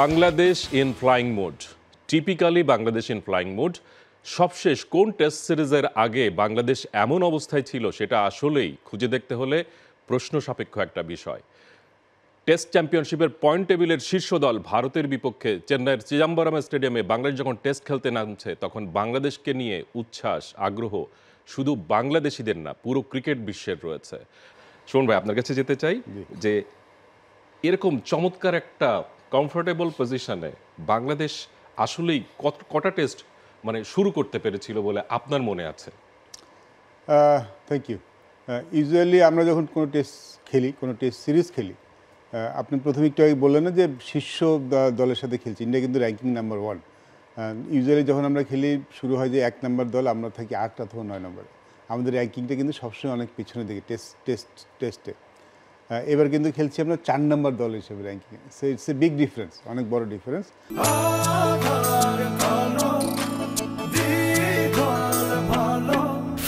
Bangladesh in flying mode typically Bangladesh in flying mode সবশেষ কোন test সিরিজের আগে বাংলাদেশ এমন অবস্থায় ছিল সেটা আসলেই খুঁজে দেখতে হলে প্রশ্ন সাপেক্ষ একটা বিষয় টেস্ট চ্যাম্পিয়নশিপের পয়েন্ট টেবিলের শীর্ষ দল ভারতের বিপক্ষে চেন্নাইয়ের চিদাম্বরম স্টেডিয়ামে বাংলাদেশ যখন টেস্ট খেলতে নামছে তখন বাংলাদেশকে নিয়ে উচ্ছ্বাস আগ্রহ শুধু বাংলাদেশিদের না পুরো ক্রিকেট বিশ্বের রয়েছে শোন ভাই আপনার কাছে যেতে চাই যে এরকম চমৎকার একটা কমফোর্টেবল পজিশনে বাংলাদেশ আসলেই কটা টেস্ট মানে শুরু করতে পেরেছিল বলে আপনার মনে আছে থ্যাংক ইউ ইউজুয়ালি আমরা যখন কোনো টেস্ট খেলি কোনো টেস্ট সিরিজ খেলি আপনি প্রথমে একটু আগে বললেন না যে শীর্ষ দলের সাথে খেলছি ইন্ডিয়া কিন্তু র্যাঙ্কিং নাম্বার ওয়ান ইউজুয়ালি যখন আমরা খেলি শুরু হয় যে এক নম্বর দল আমরা থাকি আট অথবা নয় নম্বরে আমাদের র্যাঙ্কিংটা কিন্তু সবসময় অনেক পিছনে দিকে টেস্ট টেস্ট টেস্টে এবার কিন্তু খেলছি আমরা চার নম্বর দল হিসেবে ranking so it's a big difference অনেক বড় ডিফারেন্স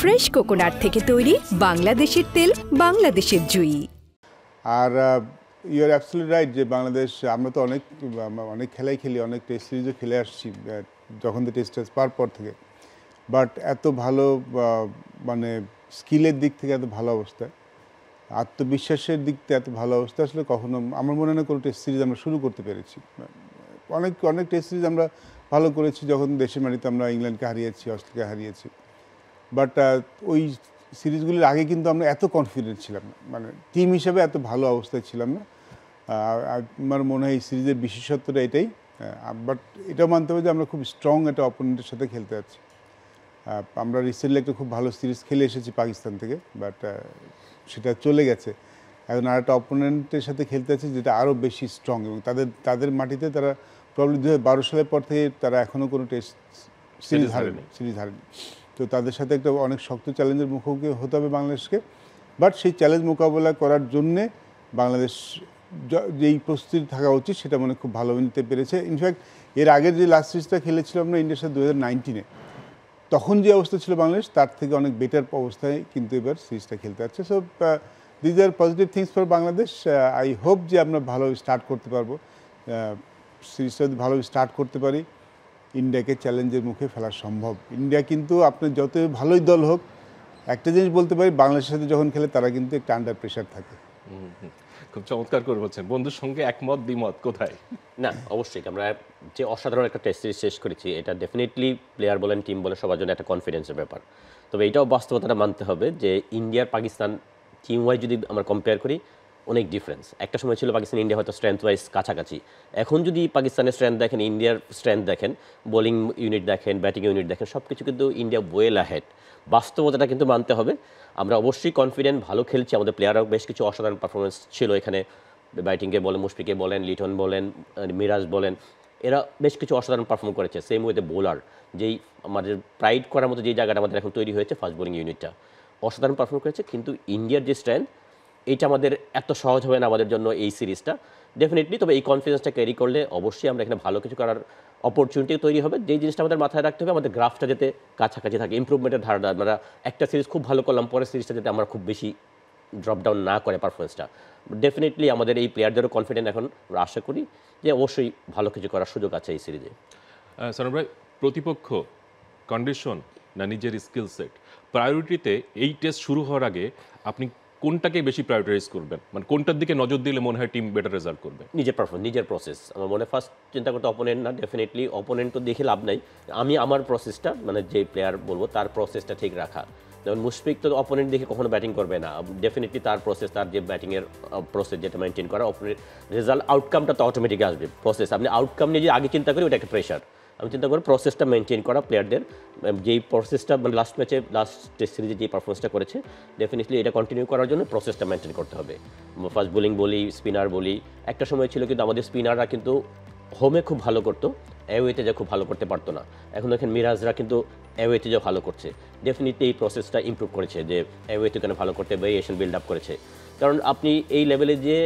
ফ্রেশ কোকোনাট থেকে তৈরি বাংলাদেশের তেল বাংলাদেশের জুই আর ইউ আর অ্যাবসলিউট রাইট যে বাংলাদেশ আমরা তো অনেক অনেক খেলাই খেলি অনেক টেস্ট সিরিজও খেলে আসছি যখন তো টেস্ট টেস্ট পার পর থেকে বাট এত ভালো মানে স্কিলের দিক থেকে এত ভালো অবস্থায় আত্মবিশ্বাসের দিক থেকে এত ভালো অবস্থা আসলে কখনো আমার মনে হয় কোনো টেস্ট সিরিজ আমরা শুরু করতে পেরেছি অনেক অনেক টেস্ট সিরিজ আমরা ভালো করেছি যখন দেশের মাটিতে আমরা ইংল্যান্ডকে হারিয়েছি অস্ট্রেলিয়া হারিয়েছি বাট ওই সিরিজগুলির আগে কিন্তু আমরা এত কনফিডেন্ট ছিলাম না মানে টিম হিসেবে এত ভালো অবস্থায় ছিলাম না আমার মনে হয় এই সিরিজের বিশেষত্বটা এটাই বাট এটাও মানতে হবে যে আমরা খুব স্ট্রং একটা অপোনেন্টের সাথে খেলতে যাচ্ছি আমরা রিসেন্টলি একটা খুব ভালো সিরিজ খেলে এসেছি পাকিস্তান থেকে বাট সেটা চলে গেছে এখন আর একটা অপোনেন্টের সাথে খেলতে আছে যেটা আরও বেশি স্ট্রং এবং তাদের তাদের মাটিতে তারা প্রবলেম দু বারো সালের পর থেকে তারা এখনও কোনো টেস্ট সিরিজ হারেনি সিরিজ হারেনি তো তাদের সাথে একটা অনেক শক্ত চ্যালেঞ্জের মুখোমুখি হতে হবে বাংলাদেশকে বাট সেই চ্যালেঞ্জ মোকাবেলা করার জন্যে বাংলাদেশ যেই প্রস্তুতি থাকা উচিত সেটা মনে খুব ভালো নিতে পেরেছে ইনফ্যাক্ট এর আগের যে লাস্ট সিরিজটা খেলেছিলাম আমরা ইন্ডিয়ার সাথে দু হাজার নাইনটিনে তখন যে অবস্থা ছিল বাংলাদেশ তার থেকে অনেক বেটার অবস্থায় কিন্তু এবার সিরিজটা খেলতে যাচ্ছে so these are positive things for Bangladesh I uh, hope যে আমরা ভালো স্টার্ট করতে পারবো uh, সিরিজটা যদি ভালো স্টার্ট করতে পারি ইন্ডিয়াকে চ্যালেঞ্জের মুখে ফেলা সম্ভব ইন্ডিয়া কিন্তু আপনার যত ভালোই দল হোক একটা জিনিস বলতে পারি বাংলাদেশের সাথে যখন খেলে তারা কিন্তু একটা আন্ডার প্রেশার থাকে খুব চমৎকার করে বলছেন বন্ধুর সঙ্গে একমত দ্বিমত কোথায় না অবশ্যই আমরা যে অসাধারণ একটা টেস্ট সিরিজ শেষ করেছি এটা ডেফিনেটলি প্লেয়ার বলেন টিম বলেন সবার জন্য একটা কনফিডেন্সের ব্যাপার তবে এটাও বাস্তবতাটা মানতে হবে যে ইন্ডিয়ার পাকিস্তান টিম ওয়াইজ যদি আমরা কম্পেয়ার করি অনেক ডিফারেন্স একটা সময় ছিল পাকিস্তান ইন্ডিয়া হয়তো স্ট্রেংথ ওয়াইজ কাছাকাছি এখন যদি পাকিস্তানের স্ট্রেংথ দেখেন ইন্ডিয়ার স্ট্রেংথ দেখেন বোলিং ইউনিট দেখেন ব্যাটিং ইউনিট দেখেন সব কিছু কিন্তু ইন্ডিয়া ওয়েল আহেড বাস্তবতাটা কিন্তু মানতে হবে আমরা অবশ্যই কনফিডেন্ট ভালো খেলছি আমাদের প্লেয়াররাও বেশ কিছু অসাধারণ পারফরমেন্স ছিল এখানে ব্যাটিংকে বলেন মুশফিকে বলেন লিটন বলেন মিরাজ বলেন এরা বেশ কিছু অসাধারণ পারফর্ম করেছে সেম ওয়েতে বোলার যেই আমাদের প্রাইড করার মতো যে জায়গাটা আমাদের এখন তৈরি হয়েছে ফাস্ট বোলিং ইউনিটটা অসাধারণ পারফর্ম করেছে কিন্তু ইন্ডিয়ার যে স্ট্রেংথ এটা আমাদের এত সহজ হবে না আমাদের জন্য এই সিরিজটা ডেফিনেটলি তবে এই কনফিডেন্সটা ক্যারি করলে অবশ্যই আমরা এখানে ভালো কিছু করার অপরচুনিটি তৈরি হবে যেই জিনিসটা আমাদের মাথায় রাখতে হবে আমাদের গ্রাফটা যাতে কাছাকাছি থাকে ইম্প্রুভমেন্টের ধারণা আমরা একটা সিরিজ খুব ভালো করলাম পরের সিরিজটা যাতে আমরা খুব বেশি ড্রপ ডাউন না করে পারফরমেন্সটা ডেফিনেটলি আমাদের এই প্লেয়ারদেরও কনফিডেন্ট এখন আশা করি যে অবশ্যই ভালো কিছু করার সুযোগ আছে এই সিরিজে সরব ভাই প্রতিপক্ষ কন্ডিশন না নিজের স্কিল সেট প্রায়োরিটিতে এই টেস্ট শুরু হওয়ার আগে আপনি কোনটাকে বেশি প্রায়োরিটাইজ করবেন মানে কোনটার দিকে নজর দিলে মনে হয় টিম বেটার রেজাল্ট করবে নিজের পারফরমেন্স নিজের প্রসেস আমার মনে ফার্স্ট চিন্তা করতে অপোনেন্ট না ডেফিনেটলি অপোনেন্ট তো দেখে লাভ নাই আমি আমার প্রসেসটা মানে যে প্লেয়ার বলবো তার প্রসেসটা ঠিক রাখা যেমন মুশফিক তো অপোনেন্ট দেখে কখনো ব্যাটিং করবে না ডেফিনেটলি তার প্রসেস তার যে ব্যাটিংয়ের প্রসেস যেটা মেনটেন করা অপোনেন্ট রেজাল্ট আউটকামটা তো অটোমেটিক আসবে প্রসেস আপনি আউটকাম নিয়ে যে আগে চিন্তা করি ওটা একটা প্রেশার আমি চিন্তা করি প্রসেসটা মেনটেন করা প্লেয়ারদের যেই প্রসেসটা মানে লাস্ট ম্যাচে লাস্ট টেস্ট সিরিজে যে পারফরমেন্সটা করেছে ডেফিনেটলি এটা কন্টিনিউ করার জন্য প্রসেসটা মেনটেন করতে হবে ফার্স্ট বোলিং বলি স্পিনার বলি একটা সময় ছিল কিন্তু আমাদের স্পিনাররা কিন্তু হোমে খুব ভালো করতো অ্যাওয়েতে যা খুব ভালো করতে পারতো না এখন দেখেন মিরাজরা কিন্তু অ্যাওয়েতে যে ভালো করছে ডেফিনেটলি এই প্রসেসটা ইম্প্রুভ করেছে যে অ্যাওয়েতে কেন ভালো করতে ভেরিয়েশন বিল্ড আপ করেছে কারণ আপনি এই লেভেলে যে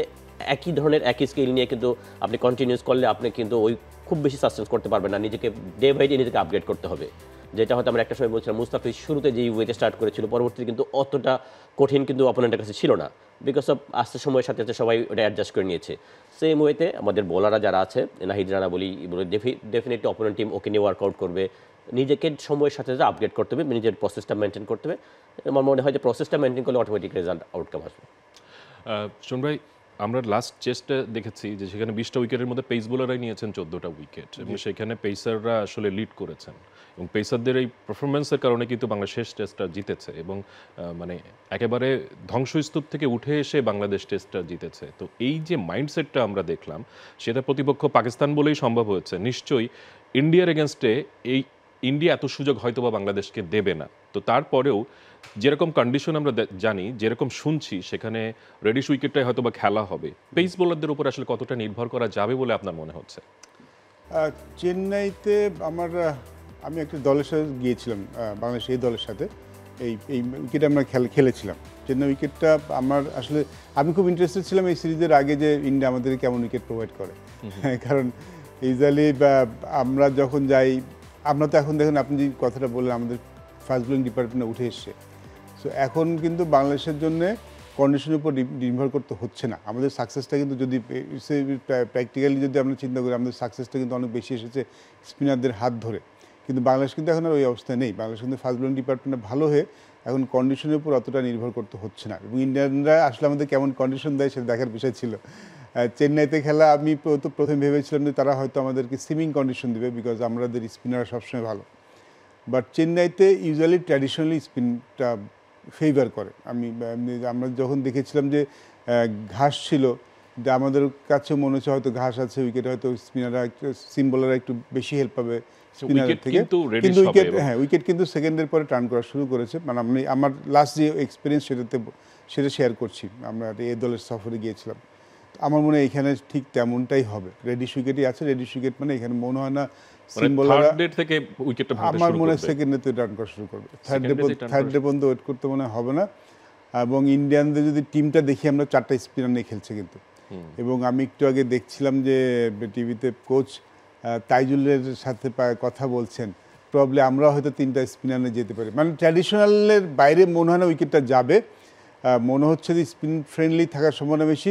একই ধরনের একই স্কিল নিয়ে কিন্তু আপনি কন্টিনিউস করলে আপনি কিন্তু ওই খুব বেশি সাস্টেন্স করতে পারবেন না নিজেকে ডে বাই ডে নিজেকে আপগ্রেড করতে হবে যেটা হয়তো আমরা একটা সময় বলছিলাম মুস্তাফিজ শুরুতে যেই ওয়েতে স্টার্ট করেছিল পরবর্তীতে কিন্তু অতটা কঠিন কিন্তু অপোনেন্টের কাছে ছিল না বিকজ অফ আস্তে সময়ের সাথে সাথে সবাই ওটা অ্যাডজাস্ট করে নিয়েছে সেম ওয়েতে আমাদের বোলাররা যারা আছে নাহিদ রানা বলি ডেফিনেটলি অপোনেন্ট টিম ওকে নিয়ে ওয়ার্কআউট করবে নিজেকে সময়ের সাথে সাথে আপডেট করতে হবে নিজের প্রসেসটা মেনটেন করতে হবে আমার মনে হয় যে প্রসেসটা মেনটেন করলে অটোমেটিক রেজাল্ট আউটকাম আসবে শোন ভাই আমরা লাস্ট চেস্টে দেখেছি যে সেখানে বিশটা উইকেটের মধ্যে পেস বোলাররাই নিয়েছেন চোদ্দোটা উইকেট এবং সেখানে পেসাররা আসলে লিড করেছেন এবং পেসারদের এই পারফরমেন্সের কারণে কিন্তু বাংলা শেষ টেস্টটা জিতেছে এবং মানে একেবারে ধ্বংসস্তূপ থেকে উঠে এসে বাংলাদেশ টেস্টটা জিতেছে তো এই যে মাইন্ডসেটটা আমরা দেখলাম সেটা প্রতিপক্ষ পাকিস্তান বলেই সম্ভব হয়েছে নিশ্চয়ই ইন্ডিয়ার এগেনস্টে এই ইন্ডিয়া এত সুযোগ হয়তো বা বাংলাদেশকে দেবে না তো তারপরেও যেরকম কন্ডিশন আমরা জানি যেরকম শুনছি সেখানে রেডিশ উইকেটটাই হয়তো বা খেলা হবে পেস বোলারদের উপর আসলে কতটা নির্ভর করা যাবে বলে আপনার মনে হচ্ছে চেন্নাইতে আমার আমি একটা দলের সাথে গিয়েছিলাম বাংলাদেশ এই দলের সাথে এই এই উইকেটে আমরা খেলেছিলাম চেন্নাই উইকেটটা আমার আসলে আমি খুব ইন্টারেস্টেড ছিলাম এই সিরিজের আগে যে ইন্ডিয়া আমাদের কেমন উইকেট প্রোভাইড করে কারণ ইসরায়েলি আমরা যখন যাই আমরা তো এখন দেখেন আপনি যে কথাটা বললেন আমাদের ফার্স্ট বোলিং ডিপার্টমেন্টে উঠে এসছে সো এখন কিন্তু বাংলাদেশের জন্যে কন্ডিশনের উপর নির্ভর করতে হচ্ছে না আমাদের সাকসেসটা কিন্তু যদি প্র্যাকটিক্যালি যদি আমরা চিন্তা করি আমাদের সাকসেসটা কিন্তু অনেক বেশি এসেছে স্পিনারদের হাত ধরে কিন্তু বাংলাদেশ কিন্তু এখন আর ওই অবস্থায় নেই বাংলাদেশ কিন্তু ফার্স্ট বোলিং ডিপার্টমেন্টে ভালো হয়ে এখন কন্ডিশনের উপর অতটা নির্ভর করতে হচ্ছে না এবং ইন্ডিয়ানরা আসলে আমাদের কেমন কন্ডিশন দেয় সেটা দেখার বিষয় ছিল চেন্নাইতে খেলা আমি তো প্রথম ভেবেছিলাম যে তারা হয়তো আমাদেরকে সিমিং কন্ডিশন দেবে বিকজ আমাদের স্পিনার সবসময় ভালো বাট চেন্নাইতে ইউজুয়ালি ট্র্যাডিশনালি স্পিনটা ফেভার করে আমি আমরা যখন দেখেছিলাম যে ঘাস ছিল যে আমাদের কাছে মনে হচ্ছে হয়তো ঘাস আছে উইকেটে হয়তো স্পিনাররা একটু সিম বোলাররা একটু বেশি হেল্প পাবে স্পিনারের থেকে কিন্তু উইকেট হ্যাঁ উইকেট কিন্তু সেকেন্ডের পরে টার্ন করা শুরু করেছে মানে আমি আমার লাস্ট যে এক্সপিরিয়েন্স সেটাতে সেটা শেয়ার করছি আমরা এ দলের সফরে গিয়েছিলাম আমার মনে হয় এখানে ঠিক তেমনটাই হবে রেডি সুইকেটই আছে রেডি সুইকেট মানে এখানে মনে হয় না মানে আমার মনে হয় সেকেন্ডে তো রান করা শুরু করবে থার্ড ডে থার্ড ডে পর্যন্ত ওয়েট করতে মনে হবে না এবং ইন্ডিয়ানদের যদি টিমটা দেখি আমরা চারটা স্পিনার নিয়ে খেলছে কিন্তু এবং আমি একটু আগে দেখছিলাম যে টিভিতে কোচ তাইজুলের সাথে কথা বলছেন প্রবলে আমরা হয়তো তিনটা স্পিনার নিয়ে যেতে পারি মানে ট্র্যাডিশনালের বাইরে মনে হয় না উইকেটটা যাবে মনে হচ্ছে যে স্পিন ফ্রেন্ডলি থাকার সম্ভাবনা বেশি